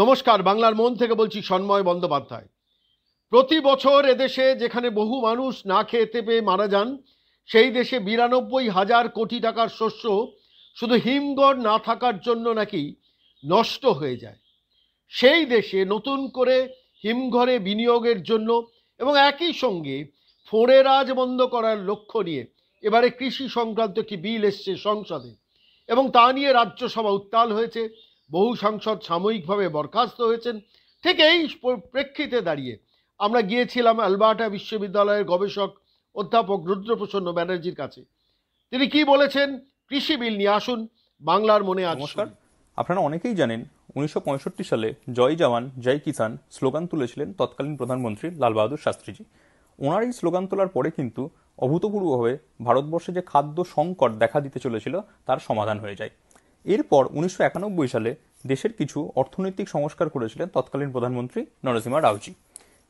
নমস্কার বাংলার মন থেকে বলছি সন্ময় বন্দ্যোপাধ্যায় প্রতি বছর এদেশে যেখানে বহু মানুষ না খেতে পেয়ে মারা যান সেই দেশে বিরানব্বই হাজার কোটি টাকার শস্য শুধু হিমঘর না থাকার জন্য নাকি নষ্ট হয়ে যায় সেই দেশে নতুন করে হিমঘরে বিনিয়োগের জন্য এবং একই সঙ্গে ফোঁড়ে রাজ বন্ধ করার লক্ষ্য নিয়ে এবারে কৃষি সংক্রান্ত একটি বিল এসছে সংসদে এবং তা নিয়ে রাজ্যসভা উত্তাল হয়েছে বহু সাংসদ সাময়িকভাবে বরখাস্ত হয়েছেন ঠিক এই প্রেক্ষিতে দাঁড়িয়ে আমরা গিয়েছিলাম অ্যালবার্টা বিশ্ববিদ্যালয়ের গবেষক অধ্যাপক রুদ্রপ্রসন্ন ব্যানার্জির কাছে তিনি কি বলেছেন কৃষি বিল নিয়ে আসুন বাংলার মনে আজ নমস্কার আপনারা অনেকেই জানেন উনিশশো সালে জয় জওয়ান জয় কিষান স্লোগান তুলেছিলেন তৎকালীন প্রধানমন্ত্রী লাল বাহাদুর শাস্ত্রীজি ওনার এই স্লোগান তোলার পরে কিন্তু অভূতপূর্বভাবে ভারতবর্ষে যে খাদ্য সংকট দেখা দিতে চলেছিল তার সমাধান হয়ে যায় এরপর উনিশশো সালে দেশের কিছু অর্থনৈতিক সংস্কার করেছিলেন তৎকালীন প্রধানমন্ত্রী নরসিমা রাওজি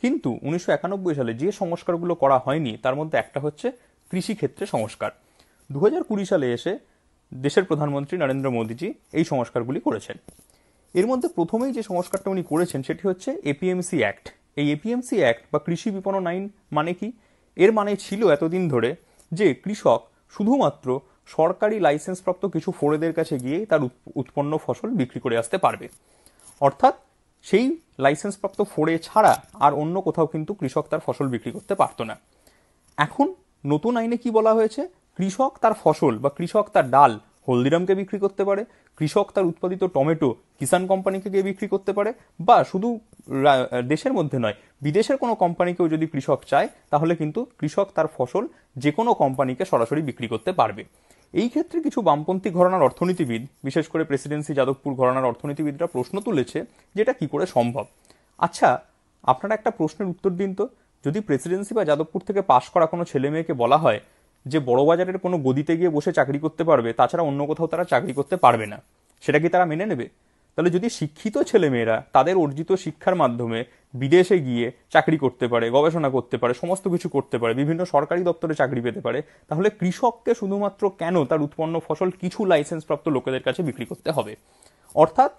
কিন্তু উনিশশো সালে যে সংস্কারগুলো করা হয়নি তার মধ্যে একটা হচ্ছে কৃষিক্ষেত্রে সংস্কার দু সালে এসে দেশের প্রধানমন্ত্রী নরেন্দ্র মোদীজি এই সংস্কারগুলি করেছেন এর মধ্যে প্রথমেই যে সংস্কারটা উনি করেছেন সেটি হচ্ছে এপিএমসি অ্যাক্ট এই এপিএমসি অ্যাক্ট বা কৃষি বিপণন আইন মানে কি এর মানে ছিল এতদিন ধরে যে কৃষক শুধুমাত্র সরকারি লাইসেন্সপ্রাপ্ত কিছু ফোরেদের কাছে গিয়ে তার উৎপন্ন ফসল বিক্রি করে আসতে পারবে অর্থাৎ সেই লাইসেন্সপ্রাপ্ত ফোরে ছাড়া আর অন্য কোথাও কিন্তু কৃষক তার ফসল বিক্রি করতে পারতো না এখন নতুন আইনে কি বলা হয়েছে কৃষক তার ফসল বা কৃষক তার ডাল হলদিরামকে বিক্রি করতে পারে কৃষক তার উৎপাদিত টমেটো কিষাণ কোম্পানিকে গিয়ে বিক্রি করতে পারে বা শুধু দেশের মধ্যে নয় বিদেশের কোনো কোম্পানিকেও যদি কৃষক চায় তাহলে কিন্তু কৃষক তার ফসল যে কোনো কোম্পানিকে সরাসরি বিক্রি করতে পারবে এই ক্ষেত্রে কিছু বামপন্থী ঘরানার অর্থনীতিবিদ বিশেষ করে প্রেসিডেন্সি যাদবপুর ঘরানার অর্থনীতিবিদরা প্রশ্ন তুলেছে যে এটা কী করে সম্ভব আচ্ছা আপনারা একটা প্রশ্নের উত্তর দিন তো যদি প্রেসিডেন্সি বা যাদবপুর থেকে পাশ করা কোনো ছেলে মেয়েকে বলা হয় যে বড় বাজারের কোনো গদিতে গিয়ে বসে চাকরি করতে পারবে তাছাড়া অন্য কোথাও তারা চাকরি করতে পারবে না সেটা কি তারা মেনে নেবে তাহলে যদি শিক্ষিত ছেলেমেয়েরা তাদের অর্জিত শিক্ষার মাধ্যমে বিদেশে গিয়ে চাকরি করতে পারে গবেষণা করতে পারে সমস্ত কিছু করতে পারে বিভিন্ন সরকারি দপ্তরে চাকরি পেতে পারে তাহলে কৃষককে শুধুমাত্র কেন তার উৎপন্ন ফসল কিছু লাইসেন্সপ্রাপ্ত লোকেদের কাছে বিক্রি করতে হবে অর্থাৎ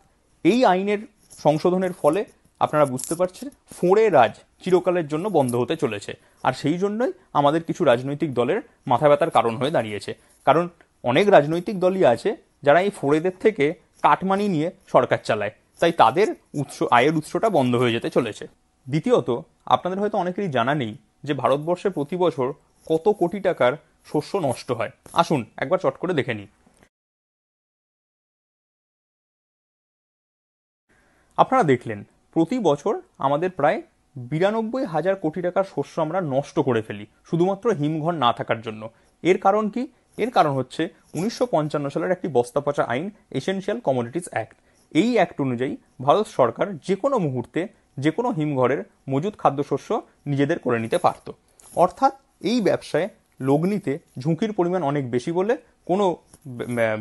এই আইনের সংশোধনের ফলে আপনারা বুঝতে পারছেন ফোঁড়ে রাজ চিরকালের জন্য বন্ধ হতে চলেছে আর সেই জন্যই আমাদের কিছু রাজনৈতিক দলের মাথা ব্যথার কারণ হয়ে দাঁড়িয়েছে কারণ অনেক রাজনৈতিক দলই আছে যারা এই ফোরেদের থেকে কাঠমানি নিয়ে সরকার চালায় তাই তাদের উৎস আয়ের উৎসটা বন্ধ হয়ে যেতে চলেছে দ্বিতীয়ত আপনাদের হয়তো অনেকেরই জানা নেই যে ভারতবর্ষে প্রতি বছর কত কোটি টাকার শস্য নষ্ট হয় আসুন একবার চট করে দেখে নিই আপনারা দেখলেন প্রতি বছর আমাদের প্রায় বিরানব্বই হাজার কোটি টাকার শস্য আমরা নষ্ট করে ফেলি শুধুমাত্র হিমঘর না থাকার জন্য এর কারণ কি এর কারণ হচ্ছে উনিশশো সালের একটি বস্তা পচা আইন এসেনশিয়াল কমোডিটিস অ্যাক্ট এই অ্যাক্ট অনুযায়ী ভারত সরকার যে কোনো মুহূর্তে যে কোনো হিমঘরের মজুদ খাদ্যশস্য নিজেদের করে নিতে পারত অর্থাৎ এই ব্যবসায় লগ্নিতে ঝুঁকির পরিমাণ অনেক বেশি বলে কোনো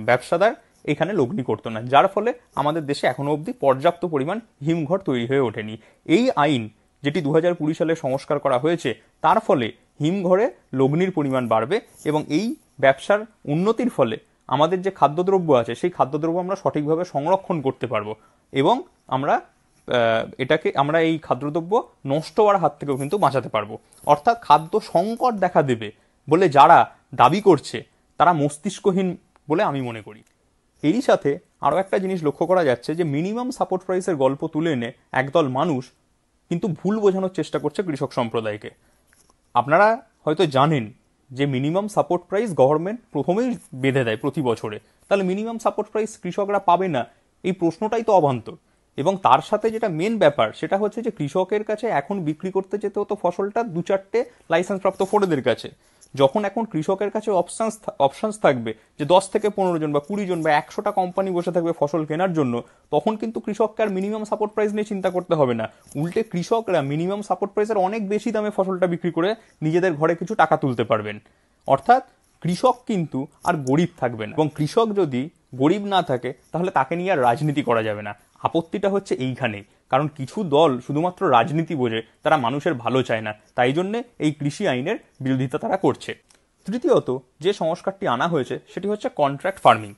ব্যবসাদার এখানে লগ্নি করতো না যার ফলে আমাদের দেশে এখনও অবধি পর্যাপ্ত পরিমাণ হিমঘর তৈরি হয়ে ওঠেনি এই আইন যেটি দু সালে সংস্কার করা হয়েছে তার ফলে হিমঘরে লগ্নির পরিমাণ বাড়বে এবং এই ব্যবসার উন্নতির ফলে আমাদের যে খাদ্যদ্রব্য আছে সেই খাদ্যদ্রব্য আমরা সঠিকভাবে সংরক্ষণ করতে পারবো এবং আমরা এটাকে আমরা এই খাদ্যদ্রব্য নষ্ট হওয়ার হাত থেকেও কিন্তু বাঁচাতে পারবো অর্থাৎ খাদ্য সংকট দেখা দেবে বলে যারা দাবি করছে তারা মস্তিষ্কহীন বলে আমি মনে করি এরই সাথে আরও একটা জিনিস লক্ষ্য করা যাচ্ছে যে মিনিমাম সাপোর্ট প্রাইসের গল্প তুলে এনে একদল মানুষ কিন্তু ভুল বোঝানোর চেষ্টা করছে কৃষক সম্প্রদায়কে আপনারা হয়তো জানেন যে মিনিমাম সাপোর্ট প্রাইস গভর্নমেন্ট প্রথমেই বেঁধে দেয় প্রতি বছরে তাহলে মিনিমাম সাপোর্ট প্রাইস কৃষকরা পাবে না এই প্রশ্নটাই তো অবান্তর এবং তার সাথে যেটা মেন ব্যাপার সেটা হচ্ছে যে কৃষকের কাছে এখন বিক্রি করতে যেতে হতো ফসলটা দু চারটে লাইসেন্সপ্রাপ্ত ফোরেদের কাছে যখন এখন কৃষকের কাছে অপশানস অপশানস থাকবে যে দশ থেকে পনেরো জন বা কুড়ি জন বা একশোটা কোম্পানি বসে থাকবে ফসল কেনার জন্য তখন কিন্তু কৃষককে আর মিনিমাম সাপোর্ট প্রাইস নিয়ে চিন্তা করতে হবে না উল্টে কৃষকরা মিনিমাম সাপোর্ট প্রাইসের অনেক বেশি দামে ফসলটা বিক্রি করে নিজেদের ঘরে কিছু টাকা তুলতে পারবেন অর্থাৎ কৃষক কিন্তু আর গরিব থাকবে না এবং কৃষক যদি গরিব না থাকে তাহলে তাকে নিয়ে আর রাজনীতি করা যাবে না আপত্তিটা হচ্ছে এইখানেই কারণ কিছু দল শুধুমাত্র রাজনীতি বোঝে তারা মানুষের ভালো চায় না তাই জন্যে এই কৃষি আইনের বিরোধিতা তারা করছে তৃতীয়ত যে সংস্কারটি আনা হয়েছে সেটি হচ্ছে কন্ট্রাক্ট ফার্মিং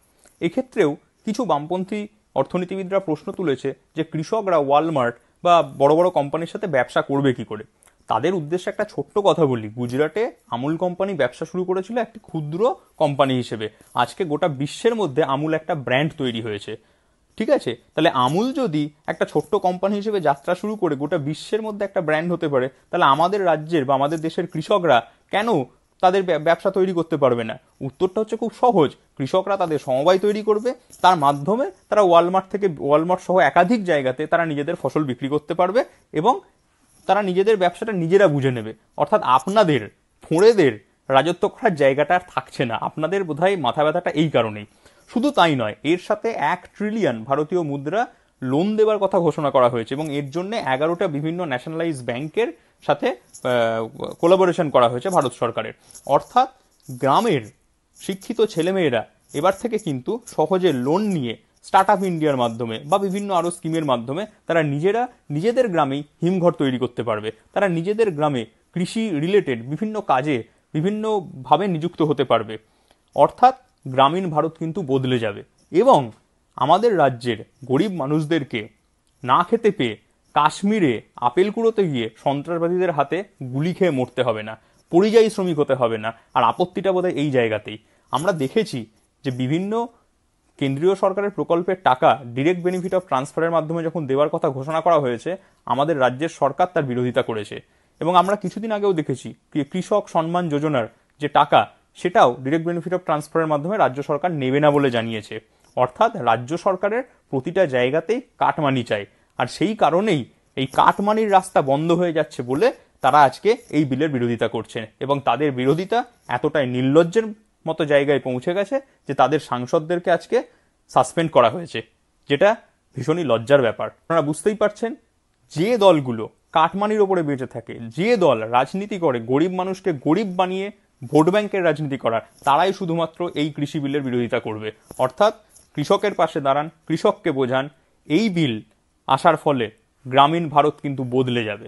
এক্ষেত্রেও কিছু বামপন্থী অর্থনীতিবিদরা প্রশ্ন তুলেছে যে কৃষকরা ওয়ালমার্ট বা বড় বড় কোম্পানির সাথে ব্যবসা করবে কি করে তাদের উদ্দেশ্যে একটা ছোট্ট কথা বলি গুজরাটে আমুল কোম্পানি ব্যবসা শুরু করেছিল একটি ক্ষুদ্র কোম্পানি হিসেবে আজকে গোটা বিশ্বের মধ্যে আমুল একটা ব্র্যান্ড তৈরি হয়েছে ঠিক আছে তাহলে আমুল যদি একটা ছোট্ট কোম্পানি হিসেবে যাত্রা শুরু করে গোটা বিশ্বের মধ্যে একটা ব্র্যান্ড হতে পারে তাহলে আমাদের রাজ্যের বা আমাদের দেশের কৃষকরা কেন তাদের ব্যবসা তৈরি করতে পারবে না উত্তরটা হচ্ছে খুব সহজ কৃষকরা তাদের সমবায় তৈরি করবে তার মাধ্যমে তারা ওয়ালমার্ট থেকে ওয়ালমার্ট সহ একাধিক জায়গাতে তারা নিজেদের ফসল বিক্রি করতে পারবে এবং তারা নিজেদের ব্যবসাটা নিজেরা বুঝে নেবে অর্থাৎ আপনাদের ফোঁড়েদের রাজত্ব করার জায়গাটা আর থাকছে না আপনাদের বোধহয় মাথা ব্যথাটা এই কারণেই শুধু তাই নয় এর সাথে এক ট্রিলিয়ন ভারতীয় মুদ্রা লোন দেবার কথা ঘোষণা করা হয়েছে এবং এর জন্য এগারোটা বিভিন্ন ন্যাশনালাইজ ব্যাংকের সাথে কোলাবোরেশন করা হয়েছে ভারত সরকারের অর্থাৎ গ্রামের শিক্ষিত ছেলেমেয়েরা এবার থেকে কিন্তু সহজে লোন নিয়ে স্টার্ট আপ ইন্ডিয়ার মাধ্যমে বা বিভিন্ন আরও স্কিমের মাধ্যমে তারা নিজেরা নিজেদের গ্রামেই হিমঘর তৈরি করতে পারবে তারা নিজেদের গ্রামে কৃষি রিলেটেড বিভিন্ন কাজে বিভিন্নভাবে নিযুক্ত হতে পারবে অর্থাৎ গ্রামীণ ভারত কিন্তু বদলে যাবে এবং আমাদের রাজ্যের গরিব মানুষদেরকে না খেতে পেয়ে কাশ্মীরে আপেল কুড়োতে গিয়ে সন্ত্রাসবাদীদের হাতে গুলি খেয়ে মরতে হবে না পরিযায়ী শ্রমিক হতে হবে না আর আপত্তিটা বোধহয় এই জায়গাতেই আমরা দেখেছি যে বিভিন্ন কেন্দ্রীয় সরকারের প্রকল্পের টাকা ডিরেক্ট বেনিফিট অফ ট্রান্সফারের মাধ্যমে যখন দেওয়ার কথা ঘোষণা করা হয়েছে আমাদের রাজ্যের সরকার তার বিরোধিতা করেছে এবং আমরা কিছুদিন আগেও দেখেছি কৃষক সম্মান যোজনার যে টাকা সেটাও ডিরেক্ট বেনিফিট অফ ট্রান্সফারের মাধ্যমে রাজ্য সরকার নেবে না বলে জানিয়েছে অর্থাৎ রাজ্য সরকারের প্রতিটা জায়গাতেই কাটমানি চাই আর সেই কারণেই এই কাটমানির রাস্তা বন্ধ হয়ে যাচ্ছে বলে তারা আজকে এই বিলের বিরোধিতা করছেন এবং তাদের বিরোধিতা এতটাই নির্লজ্জের মতো জায়গায় পৌঁছে গেছে যে তাদের সাংসদদেরকে আজকে সাসপেন্ড করা হয়েছে যেটা ভীষণই লজ্জার ব্যাপার আপনারা বুঝতেই পারছেন যে দলগুলো কাটমানির ওপরে বেঁচে থাকে যে দল রাজনীতি করে গরিব মানুষকে গরিব বানিয়ে ভোট ব্যাংকের রাজনীতি করার তারাই শুধুমাত্র এই কৃষি বিলের বিরোধিতা করবে অর্থাৎ কৃষকের পাশে দাঁড়ান কৃষককে বোঝান এই বিল আসার ফলে গ্রামীণ ভারত কিন্তু বদলে যাবে